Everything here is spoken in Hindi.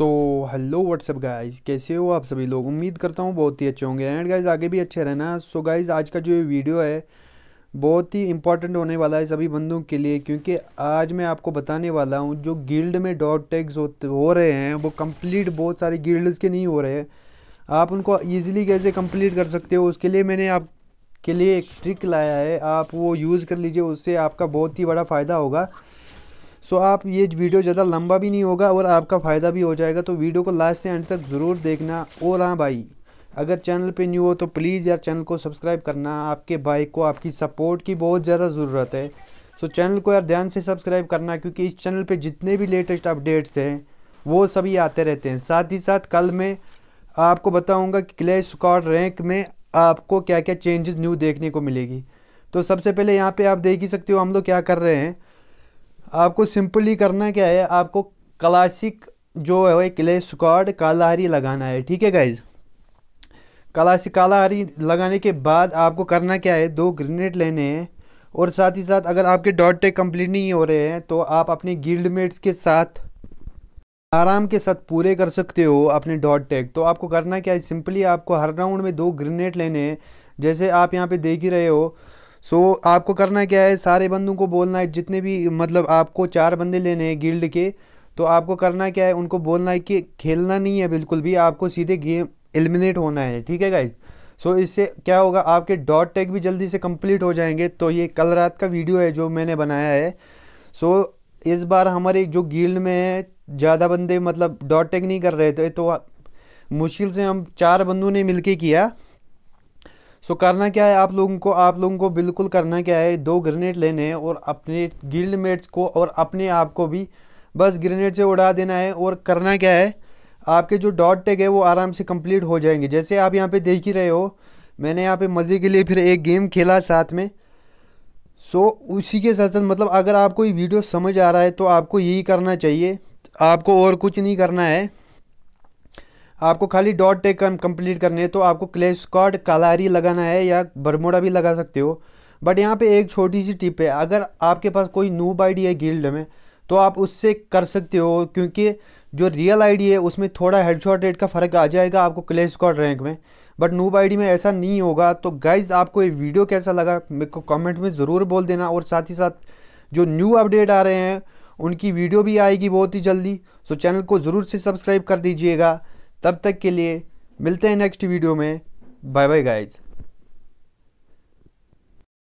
सो हेलो व्हाट्सअप गाइस कैसे हो आप सभी लोग उम्मीद करता हूँ बहुत ही अच्छे होंगे एंड गाइस आगे भी अच्छे रहना सो so, गाइस आज का जो ये वीडियो है बहुत ही इंपॉर्टेंट होने वाला है सभी बंदों के लिए क्योंकि आज मैं आपको बताने वाला हूँ जो गिल्ड में डॉट टैग्स हो, हो रहे हैं वो कम्प्लीट बहुत सारे गिल्ड्स के नहीं हो रहे हैं आप उनको ईजिली कैसे कम्प्लीट कर सकते हो उसके लिए मैंने आप के लिए एक ट्रिक लाया है आप वो यूज़ कर लीजिए उससे आपका बहुत ही बड़ा फ़ायदा होगा सो आप ये वीडियो ज़्यादा लंबा भी नहीं होगा और आपका फ़ायदा भी हो जाएगा तो वीडियो को लास्ट से एंड तक ज़रूर देखना और हाँ भाई अगर चैनल पे न्यू हो तो प्लीज़ यार चैनल को सब्सक्राइब करना आपके भाई को आपकी सपोर्ट की बहुत ज़्यादा ज़रूरत है सो चैनल को यार ध्यान से सब्सक्राइब करना क्योंकि इस चैनल पे जितने भी लेटेस्ट अपडेट्स हैं वो सभी आते रहते हैं साथ ही साथ कल मैं आपको बताऊंगा कि क्ले स्कॉट रैंक में आपको क्या क्या चेंजेस न्यू देखने को मिलेगी तो सबसे पहले यहाँ पे आप देख ही सकते हो हम लोग क्या कर रहे हैं आपको सिंपली करना क्या है आपको क्लासिक जो है क्ले स्कॉड कालाहारी लगाना है ठीक है गाइज क्लासिक कालाहारी लगाने के बाद आपको करना क्या है दो ग्रेनेड लेने हैं और साथ ही साथ अगर आपके डॉट टेक कम्प्लीट नहीं हो रहे हैं तो आप अपने गिल्ड मेट्स के साथ आराम के साथ पूरे कर सकते हो अपने डॉट टेक तो आपको करना क्या है सिंपली आपको हर राउंड में दो ग्रेनेड लेने हैं जैसे आप यहाँ पे देख ही रहे हो सो so, आपको करना क्या है सारे बंदों को बोलना है जितने भी मतलब आपको चार बंदे लेने हैं गिल्ड के तो आपको करना क्या है उनको बोलना है कि खेलना नहीं है बिल्कुल भी आपको सीधे गेम एलिमिनेट होना है ठीक है गाइज सो so, इससे क्या होगा आपके डॉट टैग भी जल्दी से कंप्लीट हो जाएंगे तो ये कल रात का वीडियो है जो मैंने बनाया है सो so, इस बार हमारे जो गिल्ड में है ज़्यादा बंदे मतलब डॉट टैग नहीं कर रहे थे तो मुश्किल से हम चार बंदों ने मिलके किया सो करना क्या है आप लोगों को आप लोगों को बिल्कुल करना क्या है दो ग्रेनेड लेने हैं और अपने गिल्ड मेट्स को और अपने आप को भी बस ग्रेनेड से उड़ा देना है और करना क्या है आपके जो डॉट टैग है वो आराम से कंप्लीट हो जाएंगे जैसे आप यहाँ पे देख ही रहे हो मैंने यहाँ पे मज़े के लिए फिर एक गेम खेला साथ में सो उसी के साथ साथ मतलब अगर आपको ये वीडियो समझ आ रहा है तो आपको यही करना चाहिए आपको और कुछ नहीं करना है आपको खाली डॉट टेक कंप्लीट करने हैं तो आपको क्लेश कॉड कालारी लगाना है या बरमोड़ा भी लगा सकते हो बट यहाँ पे एक छोटी सी टिप है अगर आपके पास कोई नूब आईडी है गिल्ड में तो आप उससे कर सकते हो क्योंकि जो रियल आईडी है उसमें थोड़ा हेडशॉट रेट का फ़र्क आ जाएगा आपको क्लेश कॉड रैंक में बट नूब आईडी में ऐसा नहीं होगा तो गाइज़ आपको ये वीडियो कैसा लगा मेरे को कमेंट में ज़रूर बोल देना और साथ ही साथ जो न्यू अपडेट आ रहे हैं उनकी वीडियो भी आएगी बहुत ही जल्दी सो चैनल को ज़रूर से सब्सक्राइब कर दीजिएगा तब तक के लिए मिलते हैं नेक्स्ट वीडियो में बाय बाय गाइज़